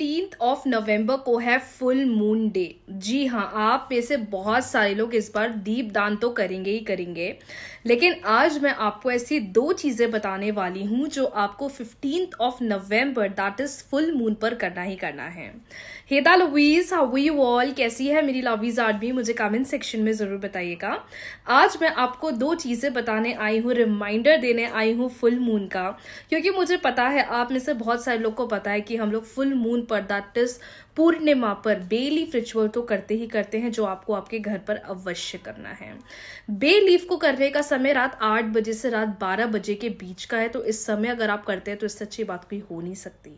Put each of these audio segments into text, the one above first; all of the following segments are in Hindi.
फिफ्टीन ऑफ नवंबर को है फुल मून डे जी हाँ आप में से बहुत सारे लोग इस बार दीप दान तो करेंगे ही करेंगे लेकिन आज मैं आपको ऐसी दो चीज़ें बताने वाली हूँ जो आपको fifteen of November that is full moon पर करना ही करना है hey the lovies how you all कैसी है मेरी लवीज आदमी मुझे कमेंट सेक्शन में ज़रूर बताइएगा आज मैं आपको दो चीज़ें बताने आई हूँ रिमाइंडर देने आई हूँ फुल मून का क्योंकि मुझे पता है आप में से बहुत सारे लोग को पता है कि हम लोग फुल मून पर दैट इज पूर्णिमा पर बेलीफ रिचुअल तो करते ही करते हैं जो आपको आपके घर पर अवश्य करना है बे लीफ को करने का समय रात आठ बजे से रात बारह बजे के बीच का है तो इस समय अगर आप करते हैं तो इससे अच्छी बात कोई हो नहीं सकती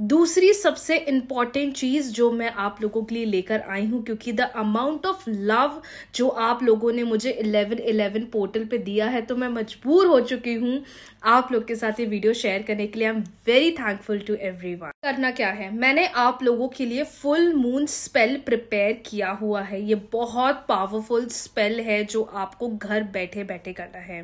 दूसरी सबसे इंपॉर्टेंट चीज़ जो मैं आप लोगों के लिए लेकर आई हूं क्योंकि द अमाउंट ऑफ लव जो आप लोगों ने मुझे इलेवन इलेवन पोर्टल पे दिया है तो मैं मजबूर हो चुकी हूँ आप लोग के साथ ये वीडियो शेयर करने के लिए I am very thankful to every करना क्या है मैंने आप लोगों के लिए फुल मून स्पेल प्रिपेयर किया हुआ है ये बहुत पावरफुल स्पेल है जो आपको घर बैठे बैठे करना है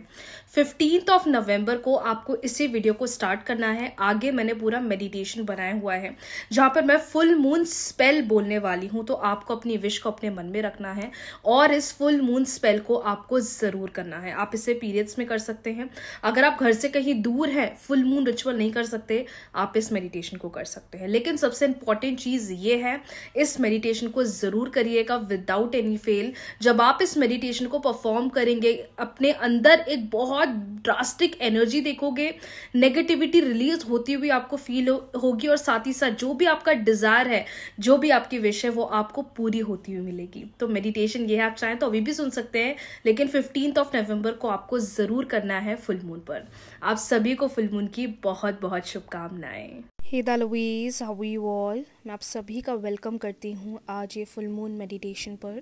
फिफ्टींथ ऑफ नवम्बर को आपको इसी वीडियो को स्टार्ट करना है आगे मैंने पूरा मेडिटेशन बना बनाया हुआ है जहाँ पर मैं फुल मून स्पेल बोलने वाली हूँ तो आपको अपनी विश को अपने मन में रखना है और इस फुल मून स्पेल को आपको ज़रूर करना है आप इसे पीरियड्स में कर सकते हैं अगर आप घर से कहीं दूर हैं फुल मून रिचुअल नहीं कर सकते आप इस मेडिटेशन को कर सकते हैं लेकिन सबसे इंपॉर्टेंट चीज़ ये है इस मेडिटेशन को ज़रूर करिएगा विदाउट एनी फेल जब आप इस मेडिटेशन को परफॉर्म करेंगे अपने अंदर एक बहुत ड्रास्टिक एनर्जी देखोगे नेगेटिविटी रिलीज होती हुई आपको फील होगी और साथ ही साथ जो भी आपका डिज़ायर है जो भी आपकी विश है वो आपको पूरी होती हुई मिलेगी तो मेडिटेशन ये है आप चाहें तो अभी भी सुन सकते हैं लेकिन फिफ्टीन ऑफ नवंबर को आपको ज़रूर करना है फुल मून पर आप सभी को फुल मून की बहुत बहुत शुभकामनाएं hey the lovies how you all मैं आप सभी का वेलकम करती हूँ आज ये फुल मून मेडिटेशन पर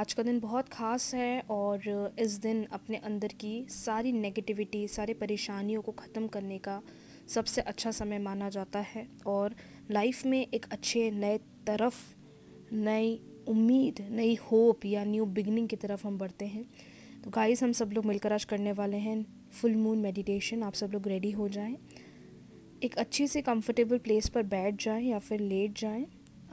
आज का दिन बहुत ख़ास है और इस दिन अपने अंदर की सारी नेगेटिविटी सारे परेशानियों को ख़त्म करने का सबसे अच्छा समय माना जाता है और लाइफ में एक अच्छे नए तरफ नई उम्मीद नई होप या न्यू बिगनिंग की तरफ हम बढ़ते हैं तो गाइस हम सब लोग मिलकर आज करने वाले हैं फुल मून मेडिटेशन आप सब लोग रेडी हो जाएं एक अच्छी से कंफर्टेबल प्लेस पर बैठ जाएं या फिर लेट जाएं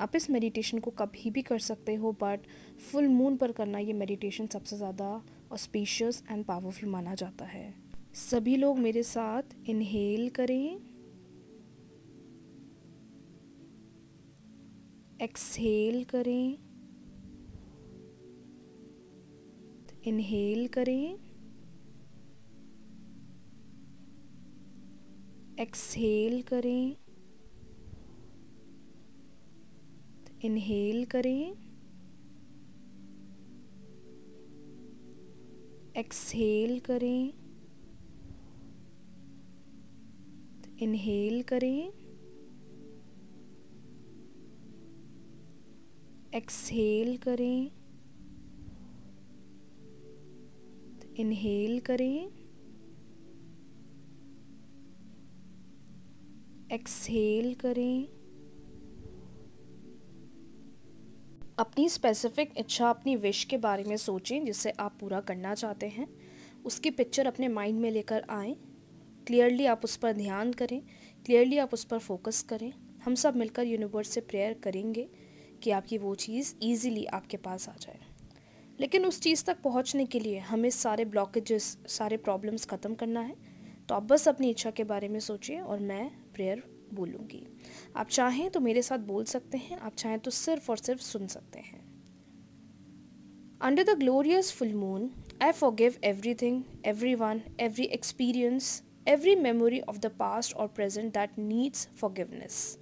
आप इस मेडिटेशन को कभी भी कर सकते हो बट फुल मून पर करना ये मेडिटेशन सबसे ज़्यादा ऑस्पिशियस एंड पावरफुल माना जाता है सभी लोग मेरे साथ इनहेल करें एक्सहेल करें इनहेल करें एक्सहेल करें इनहेल करें एक्सहेल करें इनहेल करें एक्सहेल करें इनहेल तो करें एक्सहेल करें अपनी स्पेसिफिक इच्छा अपनी विश के बारे में सोचें जिसे आप पूरा करना चाहते हैं उसकी पिक्चर अपने माइंड में लेकर आएं क्लियरली आप उस पर ध्यान करें क्लियरली आप उस पर फोकस करें हम सब मिलकर यूनिवर्स से प्रेयर करेंगे कि आपकी वो चीज़ ईजीली आपके पास आ जाए लेकिन उस चीज़ तक पहुंचने के लिए हमें सारे ब्लॉकेजेस सारे प्रॉब्लम्स ख़त्म करना है तो आप बस अपनी इच्छा के बारे में सोचिए और मैं प्रेयर बोलूँगी आप चाहें तो मेरे साथ बोल सकते हैं आप चाहें तो सिर्फ और सिर्फ सुन सकते हैं under the glorious full moon I forgive everything everyone every experience every memory of the past or present that needs forgiveness.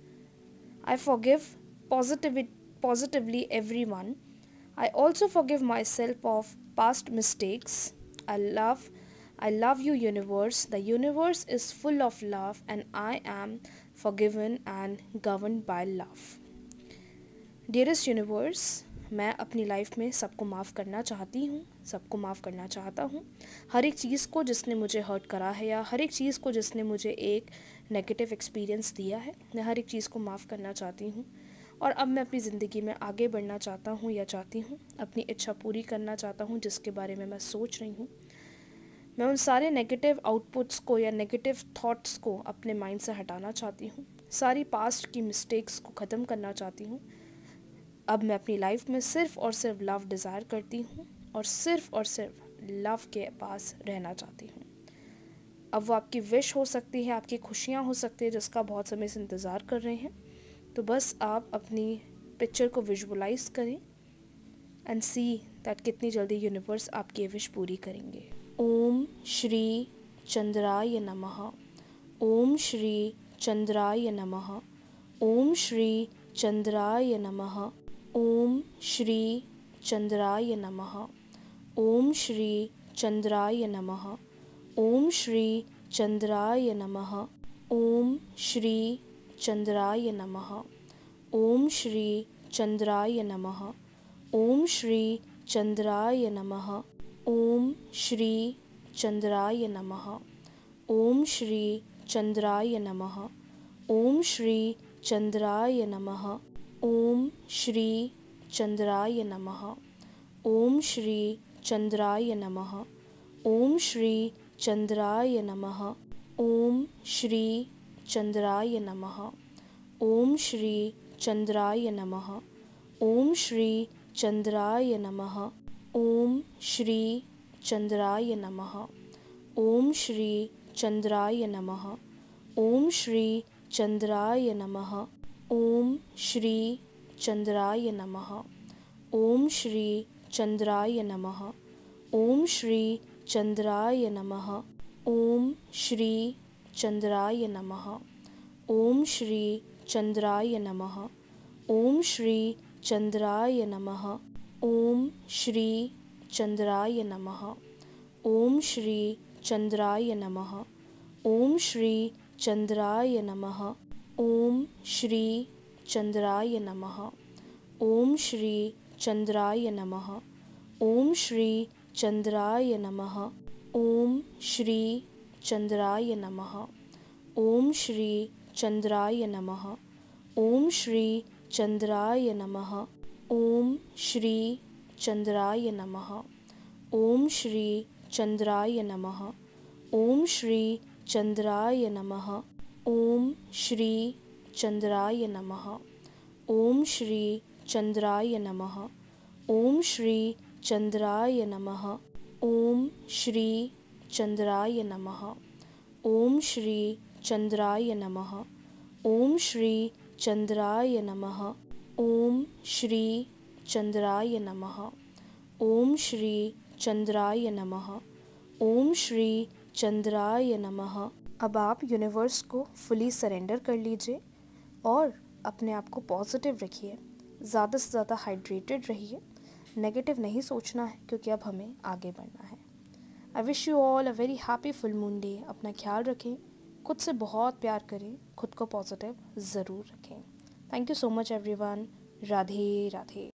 I forgive positively, positively everyone. I also forgive myself of past mistakes. I love I love you universe. The universe is full of love and I am forgiven and governed by love. Dearest Universe, मैं अपनी लाइफ में सबको माफ़ करना चाहती हूँ सबको माफ़ करना चाहता हूँ हर एक चीज़ को जिसने मुझे हर्ट करा है या हर एक चीज़ को जिसने मुझे एक नेगेटिव एक्सपीरियंस दिया है मैं हर एक चीज़ को माफ़ करना चाहती हूँ और अब मैं अपनी ज़िंदगी में आगे बढ़ना चाहता हूँ या चाहती हूँ अपनी इच्छा पूरी करना चाहता हूँ जिसके बारे में मैं सोच रही हूँ मैं उन सारे नेगेटिव आउटपुट्स को या नेगेटिव थॉट्स को अपने माइंड से हटाना चाहती हूँ सारी पास्ट की मिस्टेक्स को ख़त्म करना चाहती हूँ अब मैं अपनी लाइफ में सिर्फ़ और सिर्फ लव डिज़ायर करती हूँ और सिर्फ और सिर्फ लव के पास रहना चाहती हूँ अब वो आपकी विश हो सकती है आपकी खुशियाँ हो सकती है जिसका बहुत समय से इंतज़ार कर रहे हैं तो बस आप अपनी पिक्चर को विजुअलाइज करें एंड सी दैट कितनी जल्दी यूनिवर्स आपकी विश पूरी करेंगे ओम श्री चंद्राय नमः ओम श्री चंद्राय नमः ओम श्री चंद्राय नमः ओम श्री चंद्राय नमः ओम श्री चंद्राय नमः ओम श्री चंद्राय नमः ओम श्री चंद्राय नमः ओम श्री चंद्राय नमः ओम श्री चंद्राय नमः ओम श्री चंद्राय नमः ओम श्री चंद्राय नमः ओम श्री चंद्राय नमः ओम श्री चंद्राय नमः ओम श्री चंद्राय नमः ओम श्री चंद्राय नमः ओम श्री चंद्राय नमः ओम श्री चंद्राय नमः ओम श्री चंद्राय नमः ओम श्री चंद्राय नमः ओम श्री चंद्राय नमः ओम श्री चंद्राय नमः ओम श्री चंद्राय नमः ओम श्री चंद्राय नमः ओम श्री चंद्राय नमः ओम श्री चंद्राय नमः ओम श्री चंद्राय नमः ओम श्री चंद्राय नमः ओम श्री चंद्राय नमः ओम श्री चंद्राय नमः ओम श्री चंद्राय नमः ओम श्री चंद्राय नमः ओम श्री चंद्राय नमः ओम श्री चंद्राय नमः ओम श्री चंद्राय नमः ओम श्री चंद्राय नमः ओम श्री चंद्राय नमः ओम श्री चंद्राय नमः ओम श्री चंद्राय नमः ओम श्री चंद्राय नमः ओम श्री चंद्राय नमः ओम श्री चंद्राय नमः ओम श्री चंद्राय नमः ओम श्री चंद्राय नमः ओम श्री चंद्राय नमः ओम श्री चंद्राय नमः ओम श्री चंद्राय नमः ओम श्री चंद्राय नमः ओम श्री चंद्राय नमः अब आप यूनिवर्स को फुली सरेंडर कर लीजिए और अपने आप को पॉजिटिव रखिए ज़्यादा से ज़्यादा हाइड्रेटेड रहिए नेगेटिव नहीं सोचना है क्योंकि अब हमें आगे बढ़ना है I wish you all a very happy full moon day अपना ख्याल रखें खुद से बहुत प्यार करें खुद को पॉजिटिव ज़रूर रखें thank you so much every Radhe Radhe